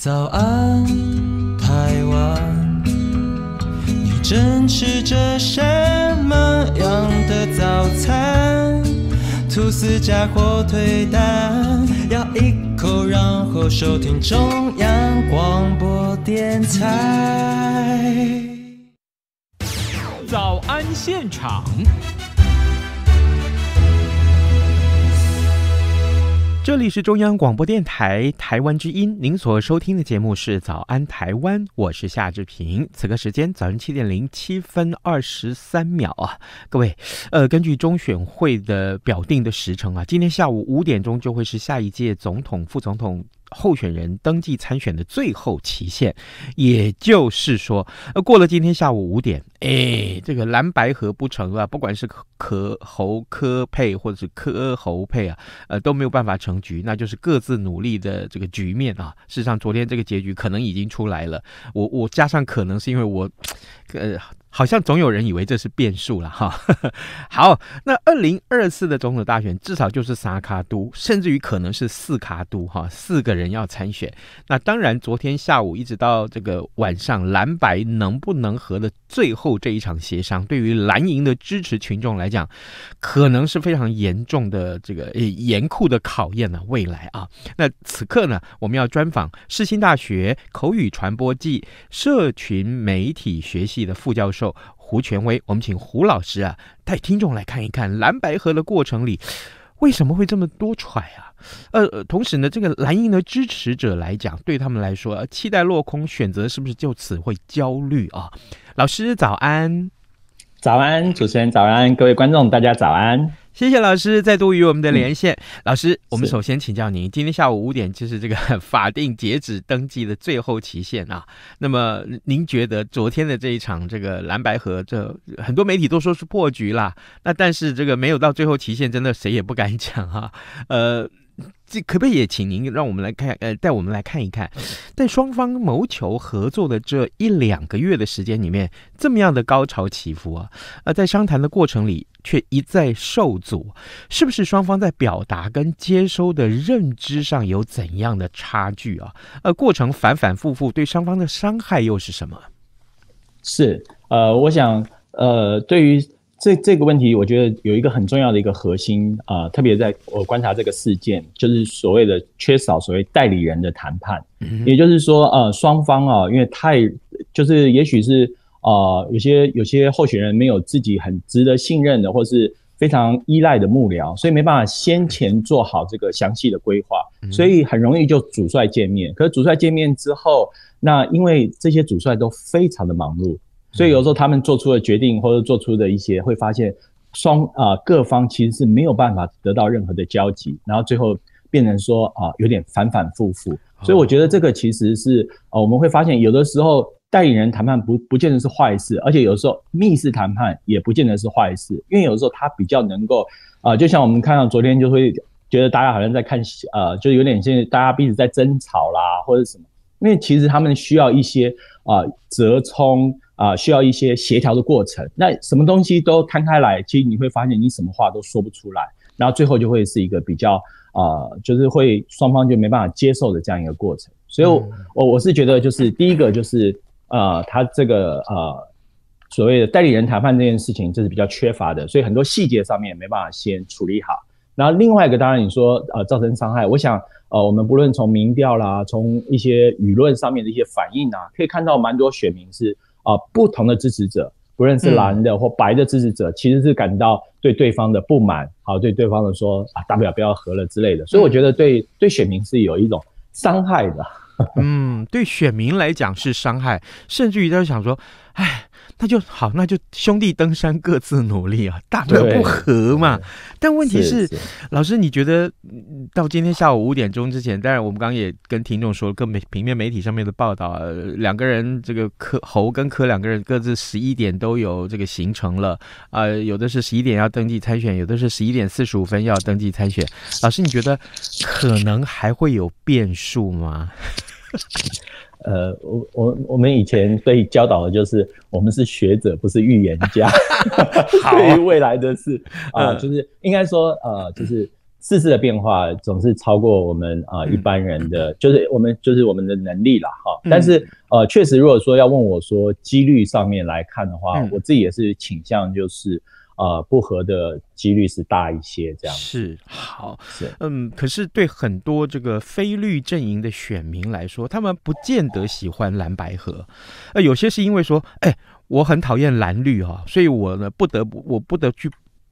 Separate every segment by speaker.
Speaker 1: 早安，台湾，你正吃着什么样的早餐？吐司加火腿蛋，咬一口然后收听中央广播电台。
Speaker 2: 早安现场。这里是中央广播电台台湾之音，您所收听的节目是《早安台湾》，我是夏志平。此刻时间早上七点零七分二十三秒啊，各位，呃，根据中选会的表定的时程啊，今天下午五点钟就会是下一届总统、副总统。候选人登记参选的最后期限，也就是说，呃，过了今天下午五点，哎，这个蓝白合不成啊，不管是可侯科配或者是科侯配啊，呃，都没有办法成局，那就是各自努力的这个局面啊。事实上，昨天这个结局可能已经出来了。我我加上可能是因为我，呃。好像总有人以为这是变数了哈。好，那二零二四的总统大选至少就是三卡都，甚至于可能是四卡都哈，四个人要参选。那当然，昨天下午一直到这个晚上，蓝白能不能和的最后这一场协商，对于蓝营的支持群众来讲，可能是非常严重的这个严酷的考验了。未来啊，那此刻呢，我们要专访世新大学口语传播暨社群媒体学系的副教授。胡权威，我们请胡老师啊，带听众来看一看蓝白河的过程里，为什么会这么多揣啊？呃，同时呢，这个蓝印的支持者来讲，对他们来说，期待落空，选择是不是就此会焦虑啊？老师早安，早安，主持人早安，各位观众大家早安。谢谢老师再度与我们的连线，老师，我们首先请教您，今天下午五点就是这个 法定截止登记的最后期限啊。那么您觉得昨天的这一场这个蓝白河，这很多媒体都说是破局了，那但是这个没有到最后期限，真的谁也不敢讲啊，呃。这可不可以也请您让我们来看，呃，带我们来看一看，在双方谋求合作的这一两个月的时间里面，这么样的高潮起伏啊，呃，在商谈的过程里却一再受阻，是不是双方在表达跟接收的认知上有怎样的差距啊？呃，过程反反复复，对双方的伤害又是什么？是，呃，我想，呃，对于。这这个问题，我觉得有一个很重
Speaker 1: 要的一个核心啊，特别在我观察这个事件，就是所谓的缺少所谓代理人的谈判，也就是说，呃，双方啊，因为太就是也许是啊，有些有些候选人没有自己很值得信任的，或是非常依赖的幕僚，所以没办法先前做好这个详细的规划，所以很容易就主帅见面。可是主帅见面之后，那因为这些主帅都非常的忙碌。所以有时候他们做出的决定，或者做出的一些，会发现双啊各方其实是没有办法得到任何的交集，然后最后变成说啊有点反反复复。所以我觉得这个其实是呃我们会发现有的时候代理人谈判不不见得是坏事，而且有时候密室谈判也不见得是坏事，因为有时候他比较能够啊就像我们看到昨天就会觉得大家好像在看呃就有点像大家彼此在争吵啦或者什么，因为其实他们需要一些啊折冲。啊，需要一些协调的过程。那什么东西都摊开来，其实你会发现你什么话都说不出来，然后最后就会是一个比较啊，就是会双方就没办法接受的这样一个过程。所以，我我是觉得，就是第一个就是呃，他这个呃所谓的代理人谈判这件事情，这是比较缺乏的，所以很多细节上面没办法先处理好。然后另外一个，当然你说呃造成伤害，我想呃我们不论从民调啦，从一些舆论上面的一些反应啊，可以看到蛮多选民是。啊，不同的支持者，不论是蓝的或白的支持者，其实是感到对对方的不满，好对对方的说啊，大不了不要合了之类的。所以我觉得对对选民是有一种
Speaker 2: 伤害的，嗯，对选民来讲是伤害，甚至于他想说，哎。那就好，那就兄弟登山各自努力啊，大不和嘛。但问题是，老师，你觉得到今天下午五点钟之前，当然我们刚刚也跟听众说了，各媒平面媒体上面的报道，两个人这个柯侯跟柯两个人各自十一点都有这个行程了啊，有的是十一点要登记参选，有的是十一点四十五分要登记参选。老师，你觉得可能还会有变数吗？呃，我我我们以前被教导的就
Speaker 1: 是，我们是学者，不是预言家。对于未来的事啊，就是应该说，呃，就是世事的变化总是超过我们啊一般人的，就是我们就是我们的能力了哈。但是呃，确实如果说要问我说几率上面来看的话，我自己也是倾向就是。呃，不合的几率是
Speaker 2: 大一些，这样是好是嗯，可是对很多这个非绿阵营的选民来说，他们不见得喜欢蓝白合，呃，有些是因为说，哎，我很讨厌蓝绿哈，所以我呢不得不我不得去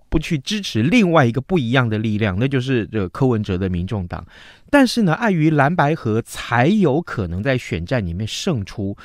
Speaker 2: 不去支持另外一个不一样的力量，那就是这柯文哲的民众党，但是呢，碍于蓝白合才有可能在选战里面胜出，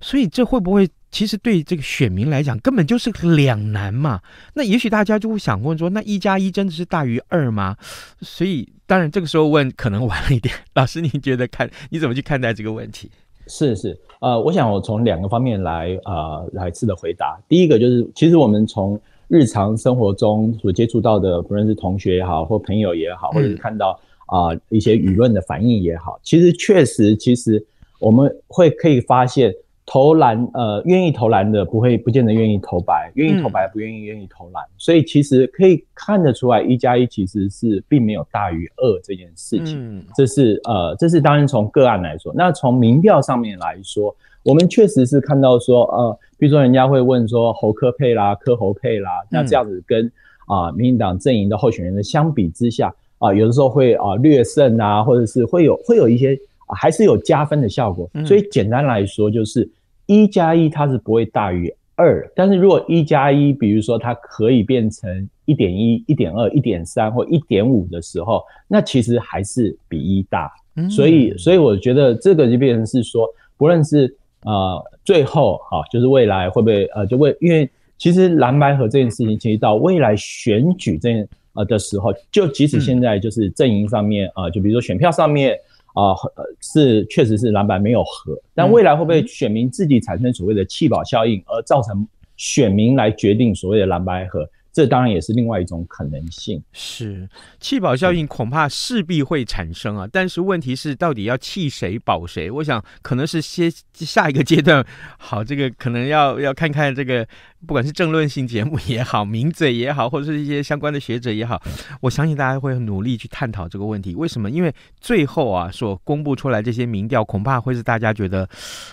Speaker 2: 所以这会不会？其实对这个选民来讲，根本就是两难嘛。那也许大家就会想问说，那一加一真的是大于二吗？所以，当然这个时候问可能晚了一点。老师，您觉得看你怎么去看待这个问题？是是，呃，我想我从两个方面来呃
Speaker 1: 来试着回答。第一个就是，其实我们从日常生活中所接触到的，不论是同学也好，或朋友也好，或者是看到啊一些舆论的反应也好，其实确实，其实我们会可以发现。投篮，呃，愿意投篮的不会不见得愿意投白，愿意投白不愿意愿意投篮，所以其实可以看得出来，一加一其实是并没有大于二这件事情。这是呃，这是当然从个案来说，那从民调上面来说，我们确实是看到说，呃，比如说人家会问说侯科佩啦、柯侯佩啦，那这样子跟啊民进党阵营的候选人的相比之下，啊有的时候会啊略胜啊，或者是会有会有一些还是有加分的效果。所以简单来说就是。一加一它是不会大于二，但是如果一加一，比如说它可以变成一点一、一点二、一点三或一点五的时候，那其实还是比一大。所以，所以我觉得这个就变成是说，不论是呃最后哈，就是未来会不会呃就未，因为其实蓝白河这件事情，其实到未来选举这呃的时候，就即使现在就是阵营上面啊，就比如说选票上面。啊，是确实是蓝白没有合，但未来会不会选民自己产生所谓的弃保效应，而造成选民来决定所谓的蓝白合？这当然也是另外一种可能
Speaker 2: 性。是弃保效应恐怕势必会产生啊，但是问题是到底要弃谁保谁？我想可能是先下一个阶段，好，这个可能要要看看这个。不管是政论性节目也好，名嘴也好，或者是一些相关的学者也好，我相信大家会努力去探讨这个问题。为什么？因为最后啊，所公布出来这些民调，恐怕会是大家觉得，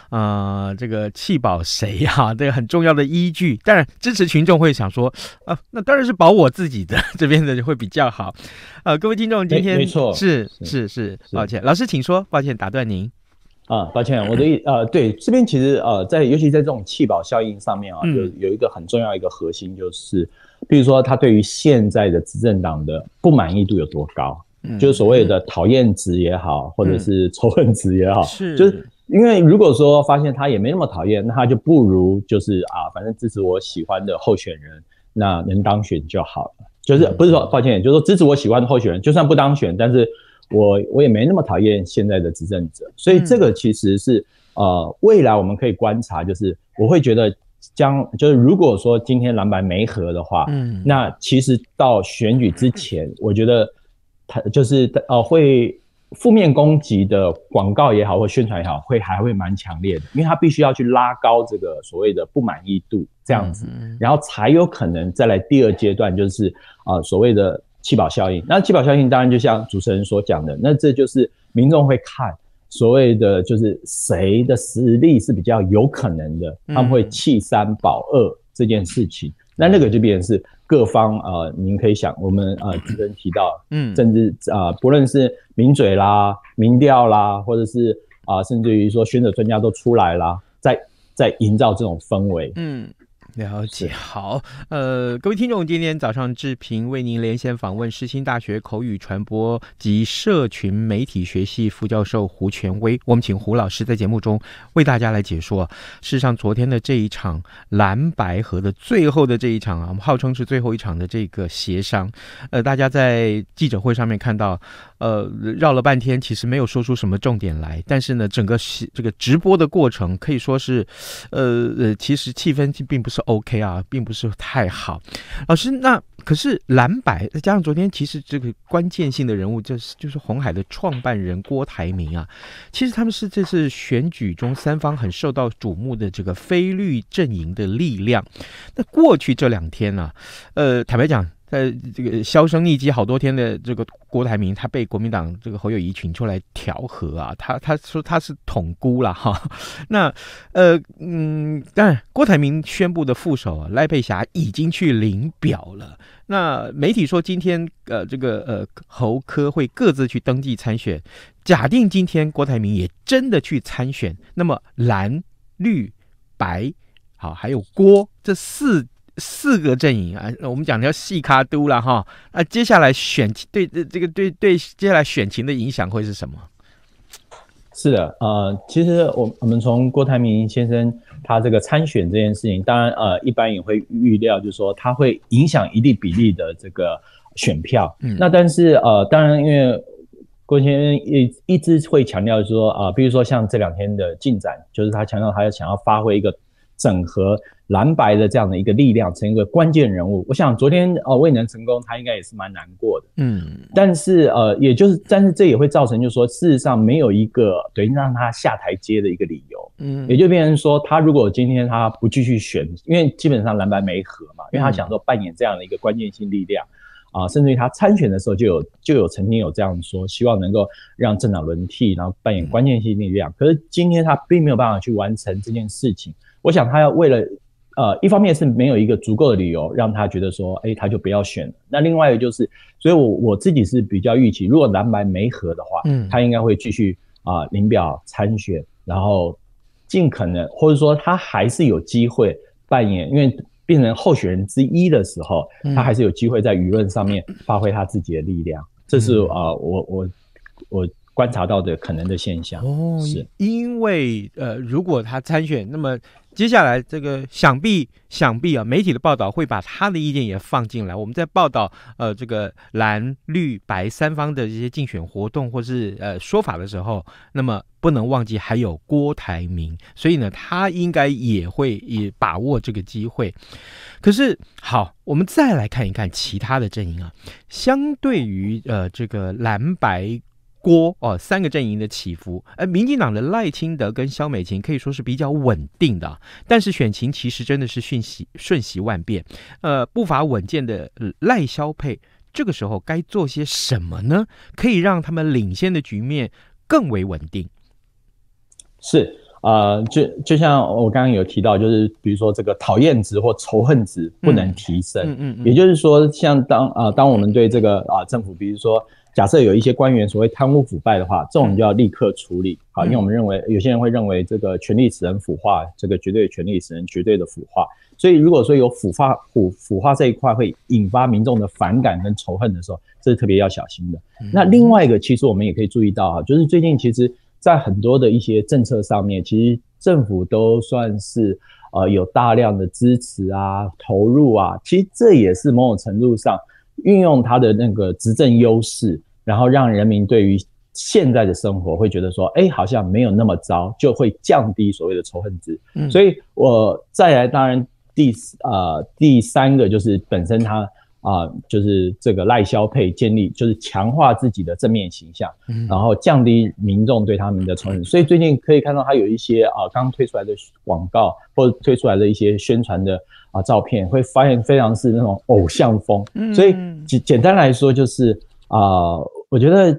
Speaker 2: 啊，这个弃保谁啊？这个很重要的依据。当然，支持群众会想说，啊，那当然是保我自己的 这边的会比较好。啊，各位听众，今天没错，是是是，抱歉，老师请说，抱歉打断您。啊，抱歉，我的意，呃，对，这边其实，呃，在尤其在这种弃保效
Speaker 1: 应上面啊，就有一个很重要一个核心，就是，比如说他对于现在的执政党的不满意度有多高，就是所谓的讨厌值也好，或者是仇恨值也好，是因为如果说发现他也没那么讨厌，那他就不如就是啊，反正支持我喜欢的候选人，那能当选就好了，就是不是说抱歉，就是说支持我喜欢的候选人，就算不当选，但是。我我也没那么讨厌现在的执政者，所以这个其实是呃，未来我们可以观察，就是我会觉得将就是如果说今天蓝白没和的话，嗯，那其实到选举之前，我觉得他就是呃会负面攻击的广告也好，或宣传也好，会还会蛮强烈的，因为他必须要去拉高这个所谓的不满意度这样子，然后才有可能再来第二阶段，就是啊所谓的。气保效应，那气保效应当然就像主持人所讲的，那这就是民众会看所谓的就是谁的实力是比较有可能的，他们会弃三保二这件事情，那那个就变成是各方啊，您可以想，我们啊主持人提到，嗯，甚至啊不论是民嘴啦、民调啦，或者是啊甚至于说选者专家都出来啦，在在营造这种氛围，
Speaker 2: 嗯。了解好，呃，各位听众，今天早上志平为您连线访问世新大学口语传播及社群媒体学系副教授胡权威，我们请胡老师在节目中为大家来解说。事实上，昨天的这一场蓝白河的最后的这一场啊，我们号称是最后一场的这个协商，呃，大家在记者会上面看到，呃，绕了半天，其实没有说出什么重点来。但是呢，整个这个直播的过程可以说是，呃呃，其实气氛并不是。OK 啊，并不是太好，老师，那可是蓝白再加上昨天，其实这个关键性的人物就是就是红海的创办人郭台铭啊，其实他们是这次选举中三方很受到瞩目的这个非绿阵营的力量。那过去这两天呢，呃，坦白讲。在这个销声匿迹好多天的这个郭台铭，他被国民党这个侯友谊请出来调和啊，他他说他是统孤了 哈。那呃嗯，但郭台铭宣布的副手赖佩霞已经去领表了。那媒体说今天呃这个呃侯科会各自去登记参选。假定今天郭台铭也真的去参选，那么蓝绿白好还有郭这四。四个阵营啊，我们讲叫“细卡都”了哈。那接下来选对这个对对，接下来选情的影响会是什么？
Speaker 1: 是的，呃，其实我我们从郭台铭先生他这个参选这件事情，当然呃，一般也会预料，就是说他会影响一定比例的这个选票。那但是呃，当然因为郭先生一一直会强调说啊，比如说像这两天的进展，就是他强调他要想要发挥一个整合。蓝白的这样的一个力量成一个关键人物，我想昨天呃未能成功，他应该也是蛮难过的。嗯，但是呃，也就是，但是这也会造成，就是说事实上没有一个于让他下台阶的一个理由。嗯，也就变成说，他如果今天他不继续选，因为基本上蓝白没合嘛，因为他想说扮演这样的一个关键性力量啊，甚至于他参选的时候就有就有曾经有这样说，希望能够让政党轮替，然后扮演关键性力量。可是今天他并没有办法去完成这件事情，我想他要为了。呃，一方面是没有一个足够的理由让他觉得说，哎，他就不要选了。那另外一个就是，所以，我我自己是比较预期，如果蓝白没合的话，嗯，他应该会继续啊，领表参选，然后尽可能，或者说他还是有机会扮演，因为变成候选人之一的时候，他还是有机会在舆论上面发挥他自己的力量。这是啊，我我我观察到的可能的现
Speaker 2: 象。哦，是因为呃，如果他参选，那么。接下来这个想必想必啊，媒体的报道会把他的意见也放进来。我们在报道呃这个蓝绿白三方的这些竞选活动或是呃说法的时候，那么不能忘记还有郭台铭，所以呢，他应该也会也把握这个机会。可是好，我们再来看一看其他的阵营啊，相对于呃这个蓝白。郭哦，三个阵营的起伏，而民进党的赖清德跟萧美琴可以说是比较稳定的，但是选情其实真的是瞬息瞬息万变。呃，步伐稳健的赖萧配，这个时候该做些什么呢？可以让他们领先的局面更为稳定。
Speaker 1: 是啊，就就像我刚刚有提到，就是比如说这个讨厌值或仇恨值不能提升，嗯嗯，也就是说，像当啊，当我们对这个啊政府，比如说。假设有一些官员所谓贪污腐败的话，这种就要立刻处理啊，因为我们认为有些人会认为这个权力使人腐化，这个绝对权力使人绝对的腐化，所以如果说有腐化腐腐化这一块会引发民众的反感跟仇恨的时候，这是特别要小心的。那另外一个，其实我们也可以注意到啊，就是最近其实在很多的一些政策上面，其实政府都算是呃有大量的支持啊投入啊，其实这也是某种程度上运用他的那个执政优势。然后让人民对于现在的生活会觉得说，哎，好像没有那么糟，就会降低所谓的仇恨值。所以我再来，当然第呃第三个就是本身他啊，就是这个赖萧配建立，就是强化自己的正面形象，然后降低民众对他们的仇恨。所以最近可以看到他有一些啊刚推出来的广告，或者推出来的一些宣传的啊照片，会发现非常是那种偶像风。所以简简单来说就是啊。我觉得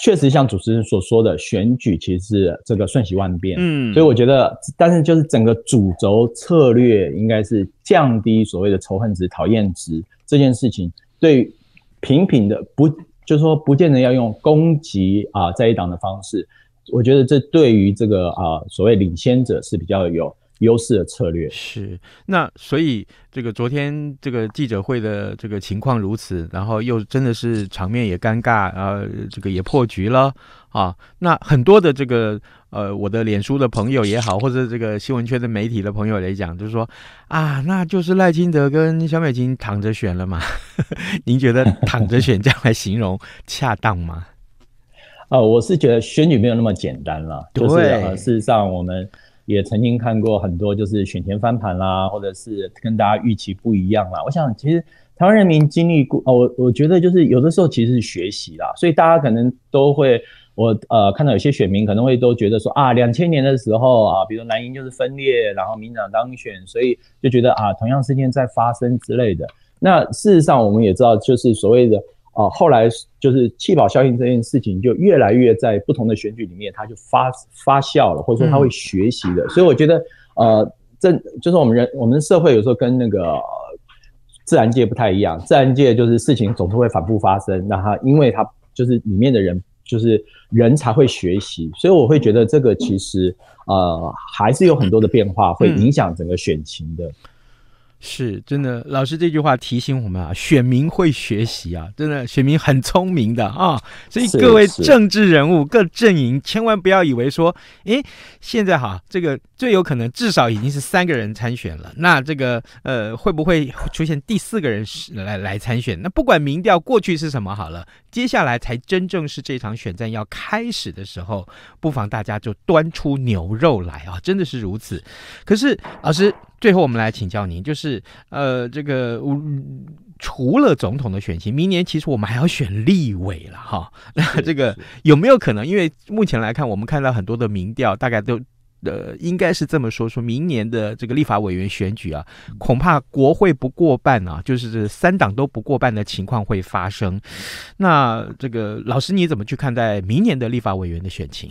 Speaker 1: 确实像主持人所说的，选举其实是这个瞬息万变，嗯，所以我觉得，但是就是整个主轴策略应该是降低所谓的仇恨值、讨厌值这件事情，对平平的不，就说不见得要用攻击啊，在一档的方式，我觉得这对于这个啊所谓领先者是比较有。优势的策略是
Speaker 2: 那，所以这个昨天这个记者会的这个情况如此，然后又真的是场面也尴尬，然后这个也破局了啊。那很多的这个呃，我的脸书的朋友也好，或者这个新闻圈的媒体的朋友来讲，就是说啊，那就是赖清德跟小美金躺着选了嘛？您觉得躺着选这样来形容恰当吗？啊，我是觉得选举没有那么简
Speaker 1: 单了，就是事实上我们。也曾经看过很多，就是选前翻盘啦，或者是跟大家预期不一样啦。我想，其实台湾人民经历过，哦，我我觉得就是有的时候其实是学习啦，所以大家可能都会，我呃看到有些选民可能会都觉得说啊，两千年的时候啊，比如蓝营就是分裂，然后民进党当选，所以就觉得啊，同样事件在发生之类的。那事实上我们也知道，就是所谓的。啊，后来就是气泡效应这件事情就越来越在不同的选举里面，它就发发酵了，或者说它会学习的。所以我觉得，呃，这就是我们人我们社会有时候跟那个自然界不太一样。自然界就是事情总是会反复发生，那它因为它就是里面的人就是人才会学习，所以我会觉得这个其实呃还是有很多的变化会影响整个选情的。
Speaker 2: 是真的，老师这句话提醒我们啊，选民会学习啊，真的，选民很聪明的啊，所以各位政治人物各阵营千万不要以为说，诶，现在哈这个最有可能至少已经是三个人参选了，那这个呃会不会出现第四个人来来参选？那不管民调过去是什么好了，接下来才真正是这场选战要开始的时候，不妨大家就端出牛肉来啊，真的是如此。可是老师。最后，我们来请教您，就是呃，这个除了总统的选情，明年其实我们还要选立委了哈。那这个有没有可能？因为目前来看，我们看到很多的民调，大概都呃，应该是这么说，说明年的这个立法委员选举啊，恐怕国会不过半啊，就是这三党都不过半的情况会发生。那这个老师，你怎么去看待明年的立法委员的选情？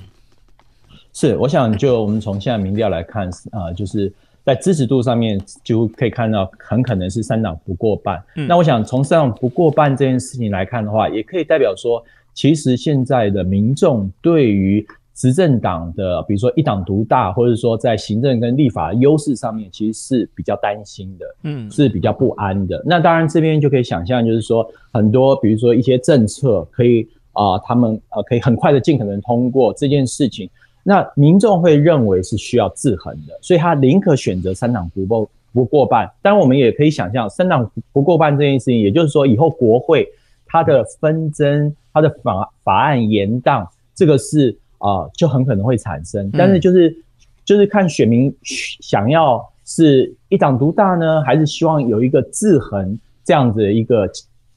Speaker 1: 是，我想就我们从现在民调来看啊，就是。在支持度上面就可以看到，很可能是三党不过半。那我想从三党不过半这件事情来看的话，也可以代表说，其实现在的民众对于执政党的，比如说一党独大，或者说在行政跟立法优势上面，其实是比较担心的，嗯，是比较不安的。那当然这边就可以想象，就是说很多，比如说一些政策可以啊，他们呃可以很快的尽可能通过这件事情。那民众会认为是需要制衡的，所以他宁可选择三党不过不过半。当然，我们也可以想象，三党不过半这件事情，也就是说，以后国会它的纷争、它的法法案延宕，这个是啊，就很可能会产生。但是，就是就是看选民想要是一党独大呢，还是希望有一个制衡这样子一个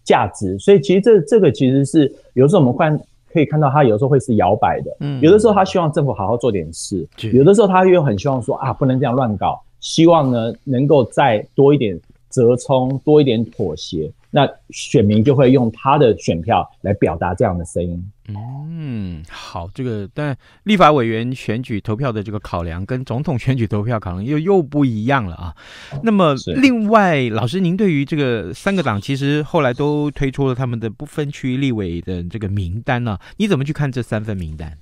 Speaker 1: 价值。所以，其实这这个其实是有时候我们看可以看到，他有时候会是摇摆的，有的时候他希望政府好好做点事，有的时候他又很希望说啊，不能这样乱搞，希望呢能够再多一点。折冲多一点妥协，那选民就会用他的选票来表达这样的声音。
Speaker 2: 嗯，好，这个但立法委员选举投票的这个考量跟总统选举投票考量又又不一样了啊。那么另外，老师您对于这个三个党其实后来都推出了他们的不分区立委的这个名单呢？你怎么去看这三份名单？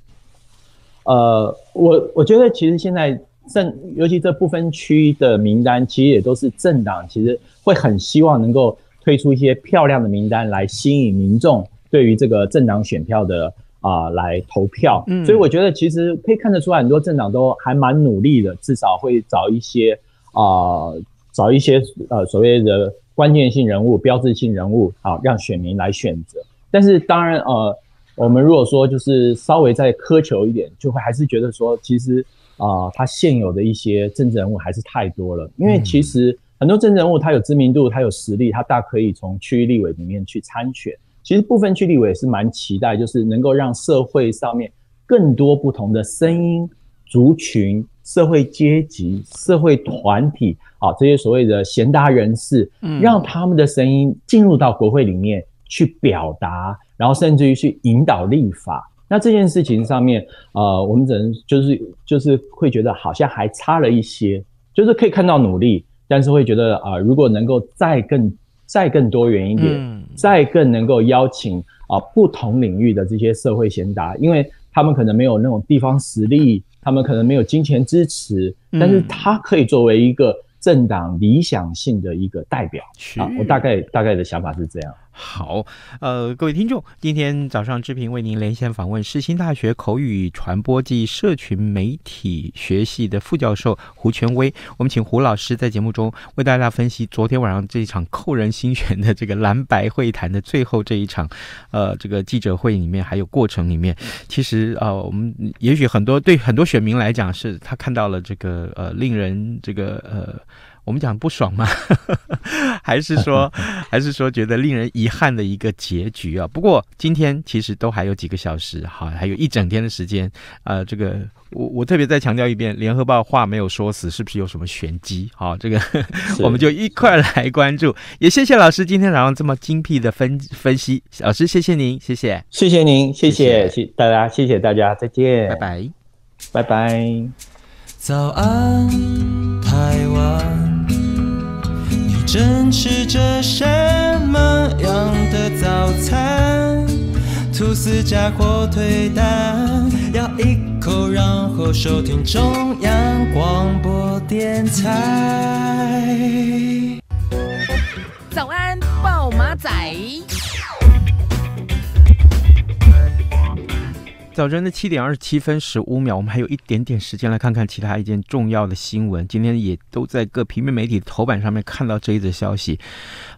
Speaker 1: 呃，我我觉得其实现在。政，尤其这不分区的名单，其实也都是政党，其实会很希望能够推出一些漂亮的名单来吸引民众对于这个政党选票的啊来投票。嗯，所以我觉得其实可以看得出来，很多政党都还蛮努力的，至少会找一些啊找一些呃所谓的关键性人物、标志性人物啊，让选民来选择。但是当然呃，我们如果说就是稍微再苛求一点，就会还是觉得说其实。啊，他现有的一些政治人物还是太多了，因为其实很多政治人物他有知名度，他有实力，他大可以从区域立委里面去参选。其实部分区立委也是蛮期待，就是能够让社会上面更多不同的声音、族群、社会阶级、社会团体啊这些所谓的贤达人士，让他们的声音进入到国会里面去表达，然后甚至于去引导立法。那这件事情上面，呃，我们只能就是就是会觉得好像还差了一些，就是可以看到努力，但是会觉得啊，如果能够再更再更多元一点，再更能够邀请啊不同领域的这些社会贤达，因为他们可能没有那种地方实力，他们可能没有金钱支持，但是他可以作为一个政党理想性的一个代表。啊，我大概大概的想法是这样。
Speaker 2: 好，呃，各位听众，今天早上志平为您连线访问世新大学口语传播暨社群媒体学系的副教授胡权威，我们请胡老师在节目中为大家分析昨天晚上这一场扣人心弦的这个蓝白会谈的最后这一场，呃，这个记者会里面还有过程里面，其实呃，我们也许很多对很多选民来讲，是他看到了这个呃令人这个呃。我们讲不爽吗？还是说，还是说觉得令人遗憾的一个结局啊？不过今天其实都还有几个小时，好，还有一整天的时间。呃，这个我我特别再强调一遍，联合报话没有说死，是不是有什么玄机？好，这个 我们就一块来关注。也谢谢老师今天早上这么精辟的分分析，老师谢谢您，谢谢，谢谢您，谢谢，谢大家，谢谢大家，再见，拜拜，拜拜，
Speaker 1: 早安，台湾。正吃着什么样的早餐？吐司加火腿蛋，咬一口，然后收听中央广播电台。
Speaker 2: 早晨的七点二十七分十五秒，我们还有一点点时间来看看其他一件重要的新闻。今天也都在各平面媒体头版上面看到这一则消息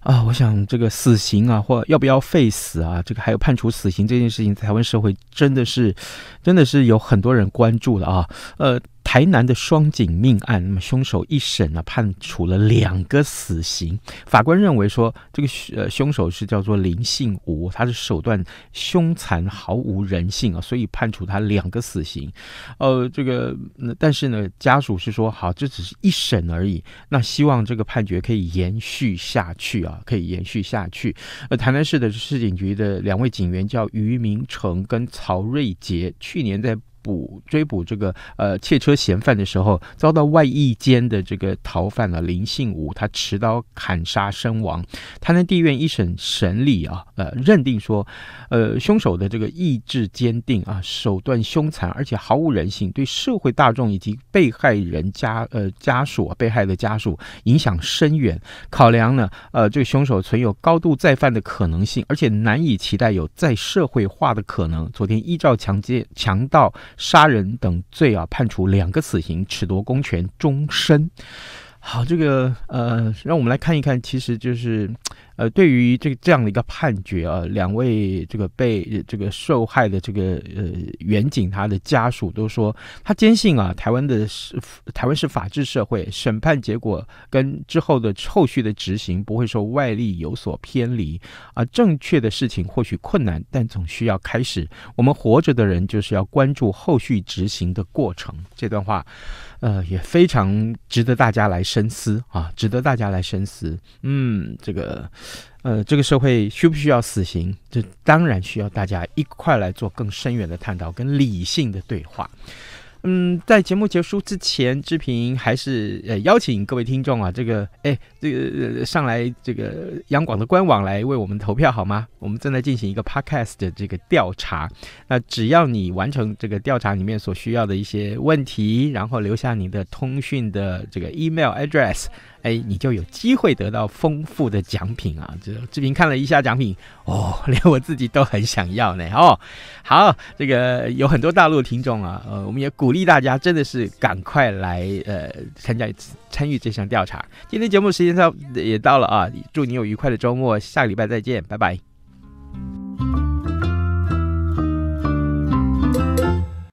Speaker 2: 啊！我想这个死刑啊，或要不要废死啊，这个还有判处死刑这件事情，台湾社会真的是，真的是有很多人关注了啊！呃。台南的双警命案，那么凶手一审呢判处了两个死刑，法官认为说这个呃凶手是叫做林信吴，他是手段凶残毫无人性啊，所以判处他两个死刑。呃，这个但是呢家属是说好这只是一审而已，那希望这个判决可以延续下去啊，可以延续下去。呃，台南市的市警局的两位警员叫于明成跟曹瑞杰，去年在捕追捕这个呃窃车嫌犯的时候，遭到外意间的这个逃犯了林信武，他持刀砍杀身亡。他那地院一审审理啊，呃认定说，呃凶手的这个意志坚定啊，手段凶残，而且毫无人性，对社会大众以及被害人家呃家属被害的家属影响深远。考量呢，呃这个凶手存有高度再犯的可能性，而且难以期待有再社会化的可能。昨天依照强奸强盗。杀人等罪啊，判处两个死刑，褫夺公权终身。好，这个呃，让我们来看一看，其实就是。呃，对于这这样的一个判决啊，两位这个被这个受害的这个呃远景他的家属都说，他坚信啊，台湾的是台湾是法治社会，审判结果跟之后的后续的执行不会受外力有所偏离啊。正确的事情或许困难，但总需要开始。我们活着的人就是要关注后续执行的过程。这段话。呃，也非常值得大家来深思啊，值得大家来深思。嗯，这个，呃，这个社会需不需要死刑？这当然需要大家一块来做更深远的探讨，跟理性的对话。嗯，在节目结束之前，志平还是呃邀请各位听众啊，这个哎，这个呃、上来这个央广的官网来为我们投票好吗？我们正在进行一个 podcast 的这个调查，那只要你完成这个调查里面所需要的一些问题，然后留下你的通讯的这个 email address。哎，你就有机会得到丰富的奖品啊！这志平看了一下奖品，哦，连我自己都很想要呢哦。好，这个有很多大陆听众啊，呃，我们也鼓励大家，真的是赶快来呃参加参与这项调查。今天节目时间到也到了啊，祝你有愉快的周末，下个礼拜再见，拜拜。